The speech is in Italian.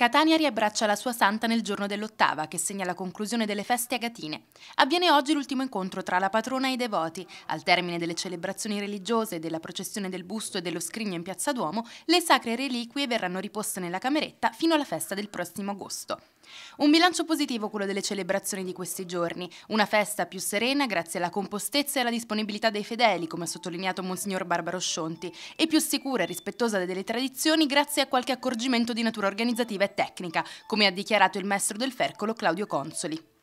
Catania riabbraccia la sua santa nel giorno dell'ottava, che segna la conclusione delle feste agatine. Avviene oggi l'ultimo incontro tra la patrona e i devoti. Al termine delle celebrazioni religiose, della processione del busto e dello scrigno in Piazza Duomo, le sacre reliquie verranno riposte nella cameretta fino alla festa del prossimo agosto. Un bilancio positivo quello delle celebrazioni di questi giorni, una festa più serena grazie alla compostezza e alla disponibilità dei fedeli, come ha sottolineato Monsignor Barbaro Scionti, e più sicura e rispettosa delle tradizioni grazie a qualche accorgimento di natura organizzativa e tecnica, come ha dichiarato il maestro del Fercolo Claudio Consoli.